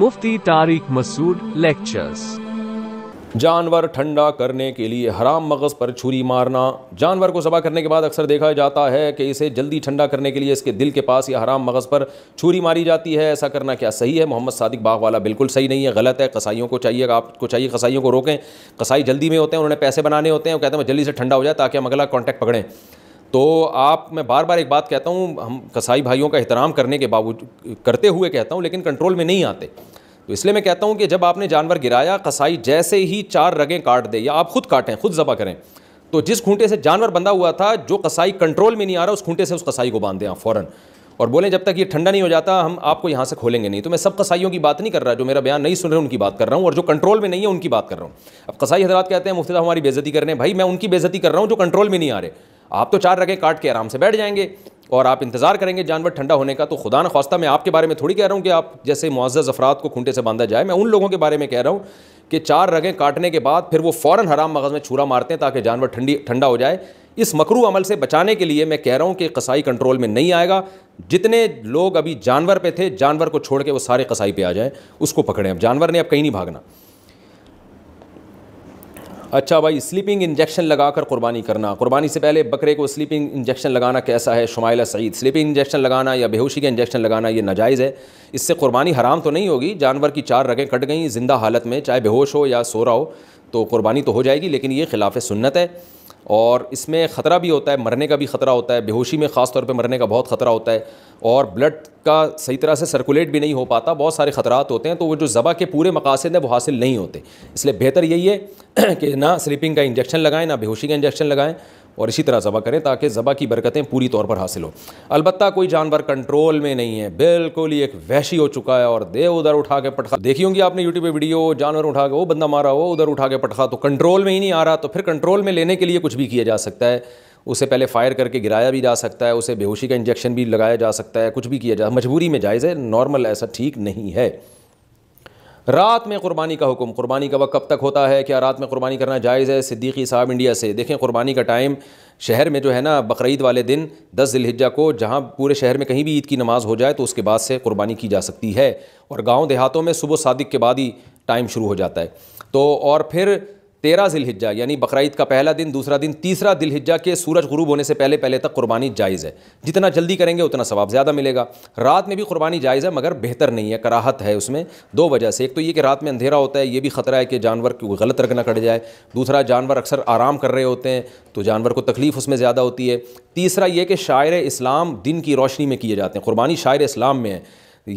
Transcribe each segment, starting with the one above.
मुफ्ती Tariq Masood lectures जानवर ठंडा करने के लिए हराम मगज़ पर छुरी मारना जानवर को सबा करने के बाद अक्सर देखा जाता है कि इसे जल्दी ठंडा करने के लिए इसके दिल के पास या हराम मगज़ पर छुरी मारी जाती है ऐसा करना क्या सही है मोहम्मद सादिक बाग वाला बिल्कुल सही नहीं है गलत है कसाईयों को चाहिए आपको चाहिए कसाईयों को रोकें कसाई जल्दी में होते हैं उन्होंने पैसे बनाने होते हैं वो कहते हैं जल्दी से ठंडा हो जाए ताकि हम अगला कॉन्टैक्ट पकड़ें तो आप मैं बार बार एक बात कहता हूँ हम कसाई भाइयों का एहतराम करने के बावजूद करते हुए कहता हूँ लेकिन कंट्रोल में नहीं आते तो इसलिए मैं कहता हूँ कि जब आपने जानवर गिराया कसाई जैसे ही चार रगें काट दे या आप खुद काटें खुद जबा करें तो जिस खूंटे से जानवर बंधा हुआ था जो कसाई कंट्रोल में नहीं आ रहा उस खूंटे से उस कसाई को बांध दें आप फ़ौरन और बोलें जब तक ये ठंडा नहीं हो जाता हम आपको यहाँ से खोलेंगे नहीं तो मैं सब कसाईयों की बात नहीं कर रहा जो मेरा बयान नहीं सुन रहे उनकी बात कर रहा हूँ और जो कंट्रोल में नहीं है उनकी बात कर रहा हूँ अब कसाई हजरात कहते हैं मुफ्त हमारी बेजती हैं भाई मैं उनकी बेजती कर रहा हूँ जो कंट्रोल में नहीं आ रहे आप तो चार रगे काट के आराम से बैठ जाएंगे और आप इंतज़ार करेंगे जानवर ठंडा होने का तो खुदा न खास्ता मैं आपके बारे में थोड़ी कह रहा हूँ कि आप जैसे मुआज़ अफराद को खूंटे से बांधा जाए मैं उन लोगों के बारे में कह रहा हूँ कि चार रगें काटने के बाद फिर वो फ़ौर हराम मगज़ में छुरा मारते हैं ताकि जानवर ठंडी ठंडा हो जाए इस मकरू अमल से बचाने के लिए मैं कह रहा हूँ कि कसाई कंट्रोल में नहीं आएगा जितने लोग अभी जानवर पे थे जानवर को छोड़ के वो सारे कसाई पे आ जाएँ उसको पकड़ें अब जानवर ने अब कहीं नहीं भागना अच्छा भाई स्लीपिंग इंजेक्शन लगाकर कुर्बानी करना कुर्बानी से पहले बकरे को स्लीपिंग इंजेक्शन लगाना कैसा है शुमाइला सईद स्लीपिंग इंजेक्शन लगाना या बेहोशी का इंजेक्शन लगाना ये नाजायज़ है इससे कुर्बानी हराम तो नहीं होगी जानवर की चार रगें कट गई ज़िंदा हालत में चाहे बेहोश हो या सो रहा हो तो कुर्बानी तो हो जाएगी लेकिन ये खिलाफ सुन्नत है और इसमें ख़तरा भी होता है मरने का भी ख़तरा होता है बेहोशी में ख़ास तौर पे मरने का बहुत ख़तरा होता है और ब्लड का सही तरह से सर्कुलेट भी नहीं हो पाता बहुत सारे ख़तरात होते हैं तो वो जो ज़बा के पूरे मकासद हैं वो हासिल नहीं होते इसलिए बेहतर यही है कि ना स्लीपिंग का इंजेक्शन लगाएं ना बेहोशी का इंजेक्शन लगाएं और इसी तरह ज़बा करें ताकि ज़बा की बरकतें पूरी तौर पर हासिल हो अलबत् कोई जानवर कंट्रोल में नहीं है बिल्कुल ही एक वैशी हो चुका है और दे उधर उठा के पटखा देखी होंगी आपने यूट्यूब पर वीडियो जानवर उठा के वो बंदा मारा हो उधर उठा के पटखा तो कंट्रोल में ही नहीं आ रहा तो फिर कंट्रोल में लेने के लिए कुछ भी किया जा सकता है उसे पहले फायर करके गिराया भी जा सकता है उसे बेहोशी का इंजेक्शन भी लगाया जा सकता है कुछ भी किया जा मजबूरी में जायज़ है नॉर्मल ऐसा ठीक नहीं है रात में कुर्बानी का हुक्म कुर्बानी का वक्त कब तक होता है क्या रात में कुर्बानी करना जायज़ है सिद्दीकी साहब इंडिया से देखें कुर्बानी का टाइम शहर में जो है ना बकर वाले दिन दस दिलहिजा को जहाँ पूरे शहर में कहीं भी ईद की नमाज़ हो जाए तो उसके बाद से कुर्बानी की जा सकती है और गाँव देहातों में सुबह सादिक के बाद ही टाइम शुरू हो जाता है तो और फिर तेरह जिलहिजा यानी बकरीद का पहला दिन दूसरा दिन तीसरा दिलहिजा के सूरज गुरूब होने से पहले पहले तक कुर्बानी जायज़ है जितना जल्दी करेंगे उतना सवाब ज़्यादा मिलेगा रात में भी कुर्बानी जायज़ है मगर बेहतर नहीं है कराहत है उसमें दो वजह से एक तो ये कि रात में अंधेरा होता है ये भी ख़तरा है कि जानवर को गलत रखना कट जाए दूसरा जानवर अक्सर आराम कर रहे होते हैं तो जानवर को तकलीफ़ उसमें ज़्यादा होती है तीसरा ये कि शायर इस्लाम दिन की रोशनी में किए जाते हैं कुरबानी शायर इस्लाम में है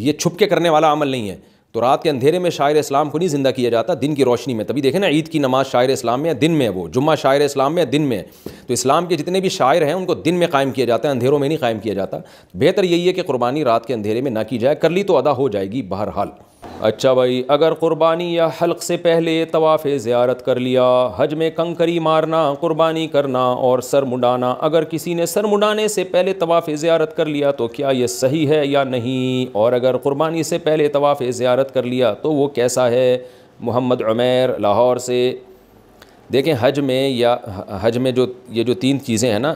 ये छुप के करने वाला अमल नहीं है तो रात के अंधेरे में शायर इस्लाम को नहीं ज़िंदा किया जाता दिन की रोशनी में तभी देखें ना ईद की नमाज शायर इस्लाम में दिन में वो जुम्मा शायर इस्लाम में दिन में तो इस्लाम के जितने भी शायर हैं उनको दिन में कायम किया जाता है अंधेरों में नहीं कायम किया जाता बेहतर यही है कि कुर्बानी रात के अंधेरे में ना की जाए कर ली तो अदा हो जाएगी बहरहाल अच्छा भाई अगर क़ुरबानी या हल्क से पहले तवाफ़ ज़्यारत कर लिया हज में कंकरी मारना क़ुरबानी करना और सर मुडाना अगर किसी ने सर मुडाने से पहले तवाफ़ ज़्यारत कर लिया तो क्या यह सही है या नहीं और अगर क़ुरबानी से पहले तवाफ़ ज़्यारत कर लिया तो वो कैसा है मोहम्मद उमेर लाहौर से देखें हज में या हज में जो ये जो तीन चीज़ें हैं ना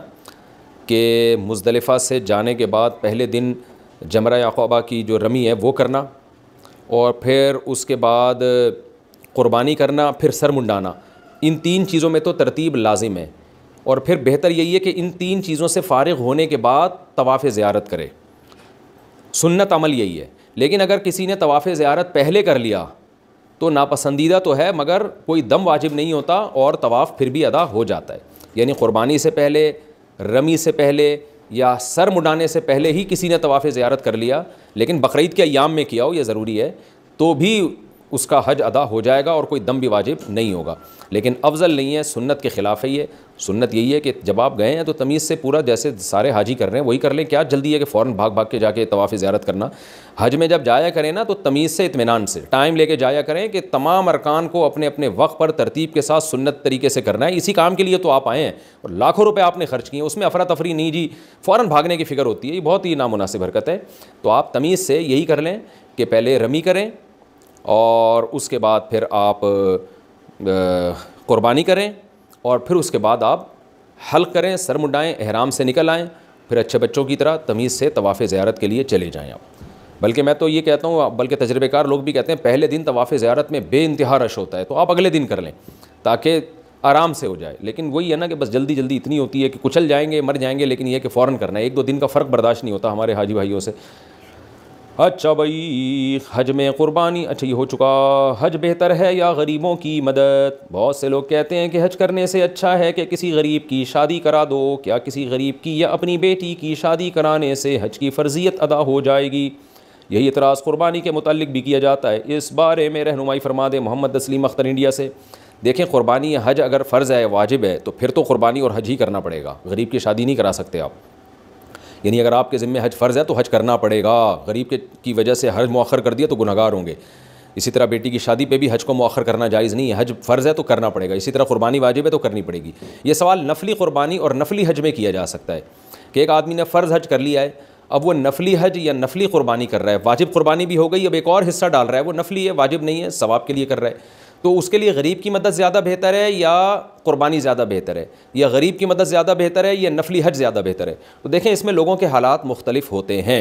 कि मुजलफ़ा से जाने के बाद पहले दिन जमरा याकोबा की जो रमी है वो करना और फिर उसके बाद क़ुरबानी करना फिर सर मुंडाना इन तीन चीज़ों में तो तरतीब लाजिम है और फिर बेहतर यही है कि इन तीन चीज़ों से फ़ारग होने के बाद तवाफ़ ज़्यारत करे सुन्नत अमल यही है लेकिन अगर किसी ने तवाफ़ ज़्यारत पहले कर लिया तो नापसंदीदा तो है मगर कोई दम वाजिब नहीं होता और तवाफ़ फिर भी अदा हो जाता है यानी क़ुरबानी से पहले रमी से पहले या सर मुडाने से पहले ही किसी ने तवाफ़ ज़्यारत कर लिया लेकिन बकरीद के अयाम में किया हो यह ज़रूरी है तो भी उसका हज अदा हो जाएगा और कोई दम भी वाजिब नहीं होगा लेकिन अफजल नहीं है सुन्नत के ख़िलाफ़ है ये सुन्नत यही है कि जब आप गए हैं तो तमीज़ से पूरा जैसे सारे हाजी कर रहे हैं वही कर लें क्या जल्दी है कि फ़ौर भाग भाग के जाके तवाफ़ ज़्यारत करना हज में जब जाया करें ना तो तमीज़ से इतमान से टाइम लेके जाया करें कि तमाम अरकान को अपने अपने वक्त पर तरतीब के साथ सुन्नत तरीके से करना है इसी काम के लिए तो आप आए हैं और लाखों रुपये आपने खर्च किए उसमें अफरा तफरी नहीं जी फ़ौर भागने की फ़िक्र होती है ये बहुत ही नामुनासिब हरकत है तो आप तमीज़ से यही कर लें कि पहले रमी करें और उसके बाद फिर आप कुर्बानी करें और फिर उसके बाद आप हल करें सर मुडाएँ अहराम से निकल आएँ फिर अच्छे बच्चों की तरह तमीज़ से तवाफ़ ज़्यारत के लिए चले जाएँ आप बल्कि मैं तो ये कहता हूँ बल्कि तजर्बेकार लोग भी कहते हैं पहले दिन तवाफ़ ज़्यारत में बे इंतहा रश होता है तो आप अगले दिन कर लें ताकि आराम से हो जाए लेकिन वही है ना कि बस जल्दी जल्दी इतनी होती है कि कुचल जाएंगे मर जाएंगे लेकिन यह कि फ़ौरन करना है एक दो दिन का फ़र्क बर्दाश्त नहीं होता हमारे हाजी भाइयों से अच्छा भाई हज में क़ुरबानी अच्छा ये हो चुका हज बेहतर है या गरीबों की मदद बहुत से लोग कहते हैं कि हज करने से अच्छा है कि किसी गरीब की शादी करा दो क्या किसी गरीब की या अपनी बेटी की शादी कराने से हज की फ़र्जियत अदा हो जाएगी यही इतराज़ क़ुरबानी के मतलब भी किया जाता है इस बारे में रहनुमाई फरमा दें मोहम्मद तस्लीम अख्तर इंडिया से देखें क़ुरबानी हज अगर फ़र्ज़ है वाजिब है तो फिर तो क़ुरबानी और हज ही करना पड़ेगा गरीब की शादी नहीं करा सकते आप यानी अगर आपके ज़िम्मे हज फ़र्ज़ है तो हज करना पड़ेगा गरीब के की वजह से हज मौखर कर दिया तो गुनागार होंगे इसी तरह बेटी की शादी पे भी हज को मौखर करना जायज़ नहीं है हज फ़र्ज़ है तो करना पड़ेगा इसी तरह कुर्बानी वाजिब है तो करनी पड़ेगी ये सवाल नफली कुर्बानी और नफली हज में किया जा सकता है कि एक आदमी ने फ़र्ज़ हज कर लिया है अब वो नफली हज या नफली कुर्बानी कर रहा है वाजिब कुर्बानी भी हो गई अब एक और हिस्सा डाल रहा है वो नफली है वाजिब नहीं है सवाब के लिए कर रहा है तो उसके लिए गरीब की मदद ज़्यादा बेहतर है या कुर्बानी ज़्यादा बेहतर है या गरीब की मदद ज़्यादा बेहतर है या नफली हज ज़्यादा बेहतर है तो देखें इसमें लोगों के हालात मुख्तलिफ होते हैं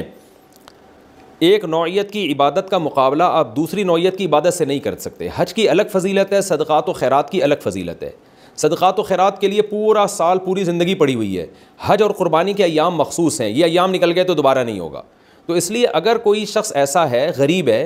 एक नौीयत की इबादत का मुकाबला आप दूसरी नौीयत की इबादत से नहीं कर सकते हज की अलग फजीलत है सदक़ात खैरात की अलग फजीलत है सदक़ात खैरात के लिए पूरा साल पूरी ज़िंदगी पड़ी हुई है हज और क़ुरबानी के अयाम मखसूस हैं ये अयाम निकल गए तो दोबारा नहीं होगा तो इसलिए अगर कोई शख्स ऐसा है गरीब है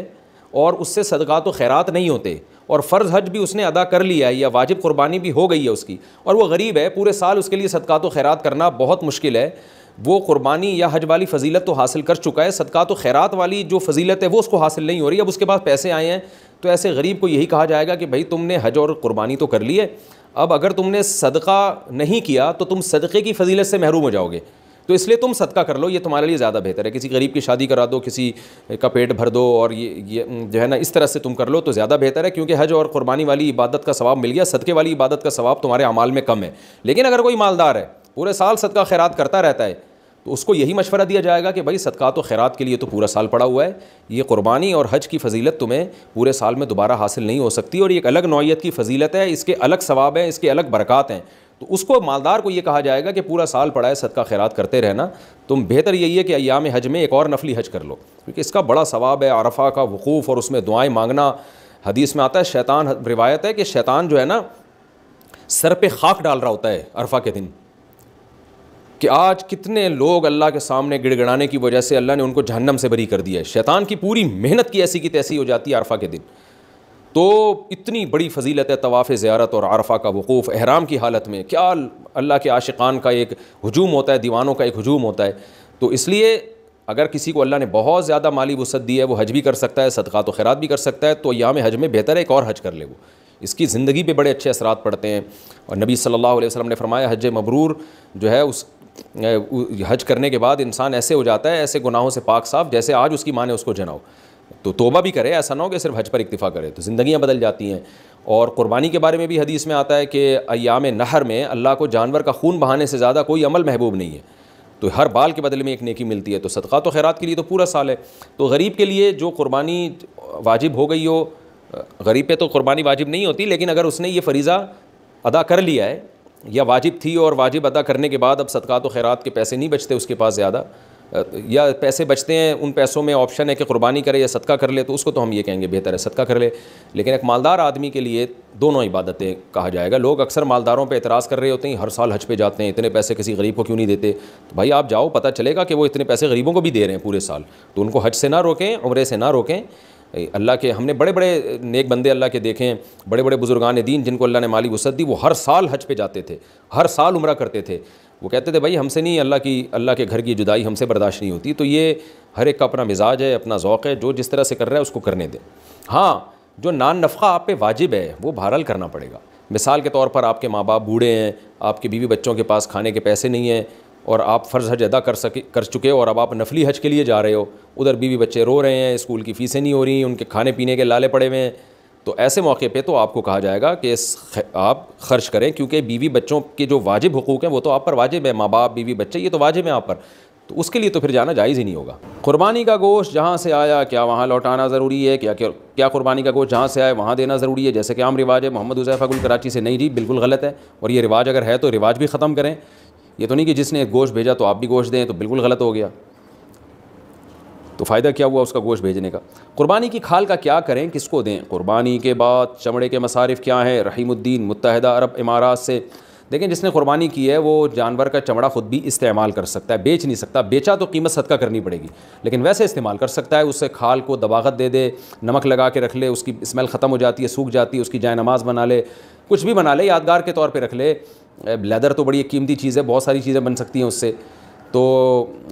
और उससे सदक़ात खैरात नहीं होते और फ़र्ज़ हज भी उसने अदा कर लिया है या वाजिब कुर्बानी भी हो गई है उसकी और वो गरीब है पूरे साल उसके लिए सदक़ात खैरात करना बहुत मुश्किल है वो क़ुरबानी या हज वाली फजीलत तो हासिल कर चुका है सदक़ात खैरात वाली जो फजीलत है वो उसको हासिल नहीं हो रही अब उसके पास पैसे आए हैं तो ऐसे गरीब को यही कहा जाएगा कि भाई तुमने हज और क़ुरबानी तो कर ली है अब अगर तुमने सदका नहीं किया तो तुम सदक़े की फजीलत से महरूम हो जाओगे तो इसलिए तुम सदका कर लो ये तुम्हारे लिए ज़्यादा बेहतर है किसी गरीब की शादी करा दो किसी का पेट भर दो और ये ये जो है ना इस तरह से तुम कर लो तो ज़्यादा बेहतर है क्योंकि हज और कुर्बानी वाली इबादत का सवाब मिल गया सदके वाली इबादत का सवाब तुम्हारे अमाल में कम है लेकिन अगर कोई मालदार है पूरे साल सदका खैरात करता रहता है तो उसको यही मशवरा दिया जाएगा कि भाई सदक़ा तो खैरात के लिए तो पूरा साल पड़ा हुआ है ये कुर्बानी और हज की फजीलत तुम्हें पूरे साल में दोबारा हासिल नहीं हो सकती और ये एक अलग नौीयत की फजीलत है इसके अलग सवाब हैं इसके अलग बरक़ात हैं तो उसको मालदार को ये कहा जाएगा कि पूरा साल पड़ा है सदका खैरात करते रहना तुम बेहतर यही है कि अयाम हज में एक और नफली हज कर लो क्योंकि इसका बड़ा सवाब है अरफा का वकूफ़ और उसमें दुआएँ मांगना हदीस में आता है शैतान रिवायत है कि शैतान जो है ना सर पे खाक डाल रहा होता है अरफा के दिन कि आज कितने लोग अल्लाह के सामने गिड़गड़ाने की वजह से अल्लाह ने उनको जहन्नम से बरी कर दिया है शैतान की पूरी मेहनत की ऐसी की तैसी हो जाती है अरफा के दिन तो इतनी बड़ी फजीलत है तवाफ़ ज़्यारत और आरफा का वक़ूफ़ अहराम की हालत में क्या अल्लाह के आशिकान का एक हजूम होता है दीवानों का एक हजूम होता है तो इसलिए अगर किसी को अल्लाह ने बहुत ज़्यादा माली वसत दी है वो हज भी कर सकता है सदक़ात तो खैरात भी कर सकता है तो याम हज में बेहतर है एक और हज कर ले वो इसकी ज़िंदगी पे बड़े अच्छे असरात पड़ते हैं और नबी सल्लल्लाहु अलैहि वसल्लम ने फरमाया हज मबरूर जो है उस हज करने के बाद इंसान ऐसे हो जाता है ऐसे गुनाहों से पाक साफ जैसे आज उसकी माँ ने उसको जनाओ तो तोबा भी करे ऐसा ना हो कि सिर्फ हज पर इतफा करे तो ज़िंदगियाँ बदल जाती हैं और कुर्बानी के बारे में भी हदीस में आता है कि अयाम नहर में अल्लाह को जानवर का खून बहाने से ज़्यादा कोई अमल महबूब नहीं है तो हर बाल के बदले में एक नेकी मिलती है तो सदक़ा तो खैरात के लिए तो पूरा साल है तो गरीब के लिए जो क़ुरबानी वाजिब हो गई हो गरीब पे तो क़ुरबानी वाजिब नहीं होती लेकिन अगर उसने ये फरीज़ा अदा कर लिया है या वाजिब थी और वाजिब अदा करने के बाद अब सदक़ा तो खैरात के पैसे नहीं बचते उसके पास ज़्यादा या पैसे बचते हैं उन पैसों में ऑप्शन है कि कुर्बानी करे या सदका कर ले तो उसको तो हम ये कहेंगे बेहतर है सदका कर ले लेकिन एक मालदार आदमी के लिए दोनों इबादतें कहा जाएगा लोग अक्सर मालदारों पे एतराज़ कर रहे होते हैं हर साल हज पे जाते हैं इतने पैसे किसी गरीब को क्यों नहीं देते तो भाई आप जाओ पता चलेगा कि वो इतने पैसे गरीबों को भी दे रहे हैं पूरे साल तो उनको हज से ना रोकें उम्र से ना रोकें अल्लाह के हमने बड़े बड़े नेक बंदे अल्लाह के देखे हैं बड़े बड़े बुजुर्गान दीन जिनको अल्लाह ने माली वसत दी वो हर साल हज पे जाते थे हर साल उम्र करते थे वो कहते थे भाई हमसे नहीं अल्लाह की अल्लाह के घर की जुदाई हमसे बर्दाश्त नहीं होती तो ये हर एक का अपना मिजाज है अपना ओक़ है जो जिस तरह से कर रहा है उसको करने दें हाँ जो नान नफ़ा आप पे वाजिब है वो बहरहाल करना पड़ेगा मिसाल के तौर पर आपके माँ बाप बूढ़े हैं आपके बीवी बच्चों के पास खाने के पैसे नहीं हैं और आप फ़र्ज़ हज अदा कर सके कर चुके हो और अब आप नफली हज के लिए जा रहे हो उधर बीवी बच्चे रो रहे हैं स्कूल की फ़ीसें नहीं हो रही उनके खाने पीने के लाले पड़े हुए हैं तो ऐसे मौके पे तो आपको कहा जाएगा कि इस आप खर्च करें क्योंकि बीवी बच्चों के जो वाजिब हकूक़ हैं वो तो आप पर वाजिब है माँ बाप बीवी बच्चे ये तो वाजिब है आप पर तो उसके लिए तो फिर जाना जायज़ ही नहीं होगा कुर्बानी का गोश्त जहाँ से आया क्या वहाँ लौटाना ज़रूरी है क्या क्या कुर्बानी का गोश्त जहाँ से आए वहाँ देना ज़रूरी है जैसे कि आम रिवाज है मोहम्मद हुसैफ़ अगुल कराची से नहीं जी बिल्कुल गलत है और ये रिवाज अगर है तो रिवाज भी ख़त्म करें ये तो नहीं कि जिसने गोश्त भेजा तो आप भी गोश्त दें तो बिल्कुल गलत हो गया तो फ़ायदा क्या हुआ उसका गोश्त भेजने का कुर्बानी की खाल का क्या करें किसको दें कुर्बानी के बाद चमड़े के मसारफ क्या हैं रहीमुद्दीन मुतहदा अरब इमारात से देखें जिसने कुर्बानी की है वो जानवर का चमड़ा ख़ुद भी इस्तेमाल कर सकता है बेच नहीं सकता बेचा तो कीमत सदका करनी पड़ेगी लेकिन वैसे इस्तेमाल कर सकता है उससे खाल को दबागत दे दे नमक लगा के रख ले उसकी स्मेल ख़त्म हो जाती है सूख जाती है उसकी जाय नमाज बना ले कुछ भी बना ले यादगार के तौर पर रख ले लेदर तो बड़ी एक कीमती चीज़ है बहुत सारी चीज़ें बन सकती हैं उससे तो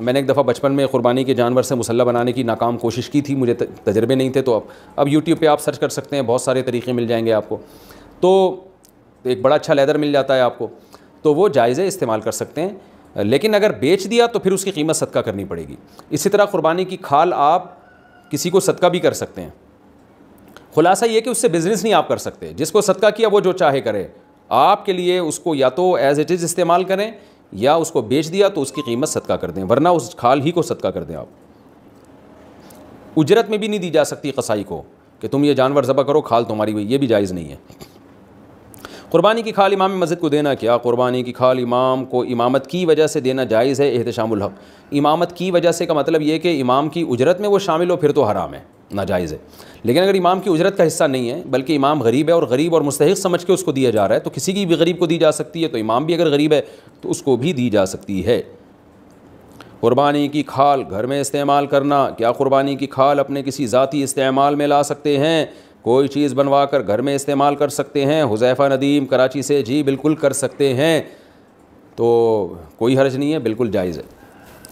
मैंने एक दफ़ा बचपन में क़ुरबानी के जानवर से मुसल्ला बनाने की नाकाम कोशिश की थी मुझे तजर्बे नहीं थे तो अब अब यूट्यूब पर आप सर्च कर सकते हैं बहुत सारे तरीके मिल जाएंगे आपको तो एक बड़ा अच्छा लेदर मिल जाता है आपको तो वो जायज़े इस्तेमाल कर सकते हैं लेकिन अगर बेच दिया तो फिर उसकी कीमत सदका करनी पड़ेगी इसी तरह क़ुरबानी की खाल आप किसी को सदका भी कर सकते हैं खुलासा ये कि उससे बिज़नेस नहीं आप कर सकते जिसको सदका किया वो जो चाहे करे आपके लिए उसको या तो एज़ इट इज़ इस्तेमाल करें या उसको बेच दिया तो उसकी कीमत सदका कर दें वरना उस खाल ही को सदका कर दें आप उजरत में भी नहीं दी जा सकती कसाई को कि तुम ये जानवर ज़बह करो खाल तुम्हारी हुई ये भी जायज़ नहीं है क़ुरबानी की खाल इमाम मस्जिद को देना क्या कुर्बानी की खाल इमाम को इमामत की वजह से देना जायज़ है एहतशामुल इमामत की वजह से का मतलब ये कि इमाम की उजरत में वो शामिल हो फिर तो हराम है नाजायज़ है लेकिन अगर इमाम की उजरत का हिस्सा नहीं है बल्कि इमाम गरीब है और गरीब और मुस्तक समझ के उसको दिया जा रहा है तो किसी की भी गरीब को दी जा सकती है तो इमाम भी अगर गरीब है तो उसको भी दी जा सकती है क़ुरबानी की खाल घर में इस्तेमाल करना क्या क़ुरबानी की खाल अपने किसी ज़ाती इस्तेमाल में ला सकते हैं कोई चीज़ बनवा कर घर में इस्तेमाल कर सकते हैं हुजैफ़ा नदीम कराची से जी बिल्कुल कर सकते हैं तो कोई हर्ज नहीं है बिल्कुल जायज़ है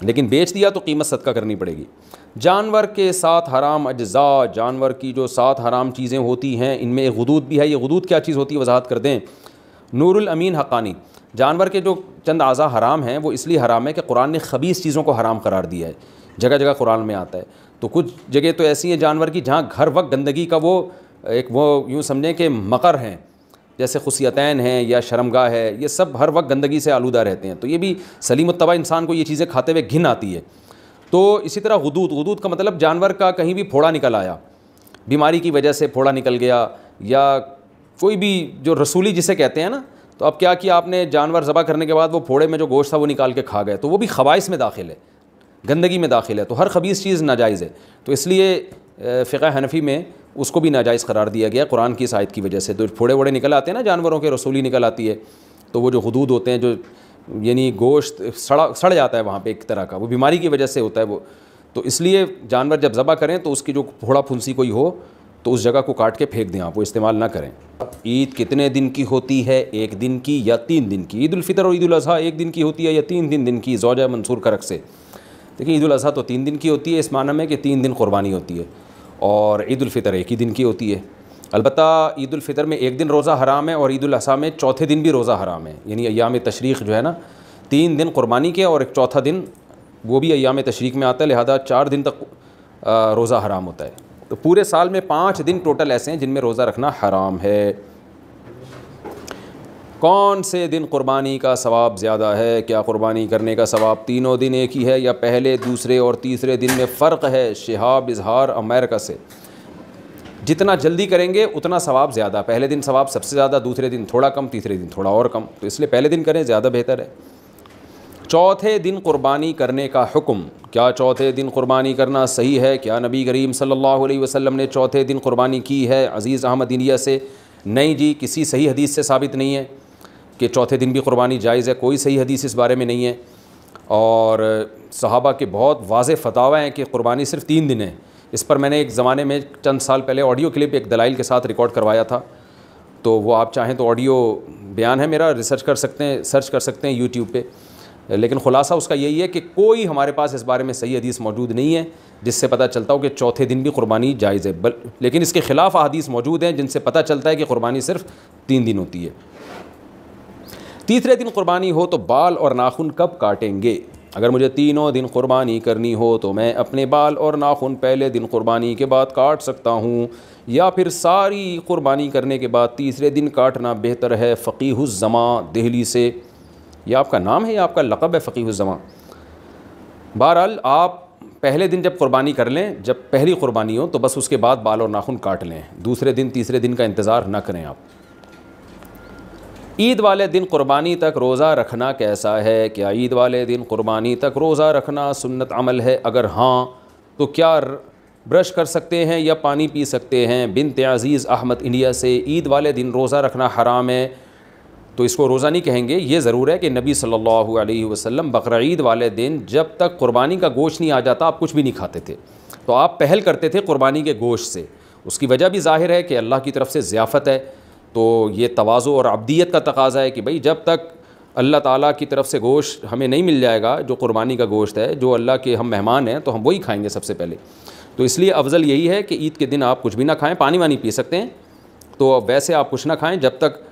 लेकिन बेच दिया तो कीमत सदका करनी पड़ेगी जानवर के साथ हराम अज्जा जानवर की जो सात हराम चीज़ें होती हैं इनमें एक हदूद भी है ये हदूद क्या चीज़ होती है वजाहत कर दें नूरुल अमीन हक़ानी जानवर के जो चंद आज़ा हराम हैं वो इसलिए हराम है कि कुरान ने खबीस चीज़ों को हराम करार दिया है जगह जगह कुरान में आता है तो कुछ जगह तो ऐसी हैं जानवर की जहाँ घर वक्त गंदगी का वो एक वो यूँ समझें कि मकर हैं जैसे खुशियतैन हैं या शर्मगा है ये सब हर वक्त गंदगी से आलूदा रहते हैं तो ये भी सलीम तबा इंसान को ये चीज़ें खाते हुए घिन आती है तो इसी तरह हदूद हदूद का मतलब जानवर का कहीं भी फोड़ा निकल आया बीमारी की वजह से फोड़ा निकल गया या कोई भी जो रसूली जिसे कहते हैं ना तो अब क्या किया आपने जानवर ज़बा करने के बाद वो फोड़े में जो गोश्त था वो निकाल के खा गए तो वो भी खबाइश में दाखिल है गंदगी में दाखिल है तो हर खबीस चीज़ नाजायज़ है तो इसलिए फ़िका हनफी में उसको भी नाजायज़ करार दिया गया कुरान की इस आयत की वजह से तो फोड़े वोड़े निकल आते हैं ना जानवरों के रसूली निकल आती है तो वो जो हदूद होते हैं जो यानी गोश्त सड़ा सड़ जाता है वहाँ पे एक तरह का वो बीमारी की वजह से होता है वो तो इसलिए जानवर जब ज़बा करें तो उसकी जो फोड़ा फुंसी कोई हो तो उस जगह को काट के फेंक दें आप वो इस्तेमाल ना करें ईद कितने दिन की होती है एक दिन की या तीन दिन की ईदालफ़ितर और ईदाजी एक दिन की होती है या तीन दिन दिन की जौजा मंसूर करक से देखिए ईदाजी तो तीन दिन की होती है इस माना में कि तीन दिन कुर्बानी होती है और ईदालफ़ितर एक ही दिन की होती है अलबत् ईदालफ़ितर में एक दिन रोज़ा हराम है और ईद अजी में चौथे दिन भी रोज़ा हराम है यानी अयाम तशरीक़ जो है ना तीन दिन कुर्बानी के और एक चौथा दिन वो भी अयाम तशरीक़ में आता है लिहाजा चार दिन तक रोज़ा हराम होता है तो पूरे साल में पाँच दिन टोटल ऐसे हैं जिनमें रोज़ा रखना हराम है कौन से दिन कुर्बानी का सवाब ज़्यादा है क्या कुर्बानी करने का सवाब तीनों दिन एक ही है या पहले दूसरे और तीसरे दिन में फ़र्क है शहाब इजहार अमेरिका से जितना जल्दी करेंगे उतना सवाब ज़्यादा पहले दिन सवाब सबसे ज़्यादा दूसरे दिन थोड़ा कम तीसरे दिन थोड़ा और कम तो इसलिए पहले दिन करें ज़्यादा बेहतर है चौथे दिन कुर्बानी करने का हुक्म क्या चौथे दिन कुर्बानी करना सही है क्या नबी करीम सल्लल्लाहु अलैहि वसल्लम ने चौथे दिन कुर्बानी की है अज़ीज़ अहमद इंडिया से नहीं जी किसी सही हदीस से साबित नहीं है कि चौथे दिन भी कुर्बानी जायज़ है कोई सही हदीस इस बारे में नहीं है और सहाबा के बहुत वाज फतावा हैं कि कुर्बानी सिर्फ तीन दिन है इस पर मैंने एक ज़माने में चंद साल पहले ऑडियो क्लिप एक दलाइल के साथ रिकॉर्ड करवाया था तो वो आप चाहें तो ऑडियो बयान है मेरा रिसर्च कर सकते हैं सर्च कर सकते हैं यूट्यूब पे लेकिन ख़ुलासा उसका यही है कि कोई हमारे पास इस बारे में सही हदीस मौजूद नहीं है जिससे पता चलता हो कि चौथे दिन भी कुर्बानी जायज़ है लेकिन इसके ख़िलाफ़ अदीस मौजूद हैं जिनसे पता चलता है कि कुर्बानी सिर्फ तीन दिन होती है तीसरे दिन कुर्बानी हो तो बाल और नाखून कब काटेंगे अगर मुझे तीनों दिन कुर्बानी करनी हो तो मैं अपने बाल और नाखून पहले दिन कुर्बानी के बाद काट सकता हूँ या फिर सारी कुर्बानी करने के बाद तीसरे दिन काटना बेहतर है ज़मा दिल्ली से यह आपका नाम है या आपका लकब है फ़कीहुज़मा बहरहाल आप पहले दिन जब कुर्बानी कर लें जब पहली कुर्बानी हो तो बस उसके बाद बाल और नाखून काट लें दूसरे दिन तीसरे दिन का इंतज़ार ना करें आप ईद वाले दिन कुर्बानी तक रोज़ा रखना कैसा है क्या ईद वाले दिन कुर्बानी तक रोज़ा रखना सुन्नत अमल है अगर हाँ तो क्या ब्रश कर सकते हैं या पानी पी सकते हैं बिन तज़ीज़ अहमद इंडिया से ईद वाले दिन रोज़ा रखना हराम है तो इसको रोज़ा नहीं कहेंगे ये ज़रूर है कि नबी सल्लल्लाहु अलैहि वसल्लम बकर वाले दिन जब तक कुर्बानी का गोश्त नहीं आ जाता आप कुछ भी नहीं खाते थे तो आप पहल करते थे कुर्बानी के गोश्त से उसकी वजह भी जाहिर है कि अल्लाह की तरफ से ज़ियाफ़त है तो ये तोज़ो और अबदियत का तकाजा है कि भाई जब तक अल्लाह ताला की तरफ से गोश्त हमें नहीं मिल जाएगा जो कुर्बानी का गोश्त है जो अल्लाह के हम मेहमान हैं तो हम वही खाएंगे सबसे पहले तो इसलिए अफजल यही है कि ईद के दिन आप कुछ भी ना खाएं पानी वानी पी सकते हैं तो वैसे आप कुछ ना खाएं जब तक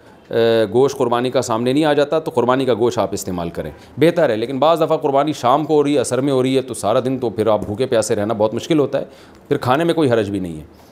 गोश्त कुर्बानी का सामने नहीं आ जाता तो कुर्बानी का गोश्त आप इस्तेमाल करें बेहतर है लेकिन बाज़ दफ़ा कुर्बानी शाम को हो रही है असर में हो रही है तो सारा दिन तो फिर आप भूखे प्यासे रहना बहुत मुश्किल होता है फिर खाने में कोई हरज भी नहीं है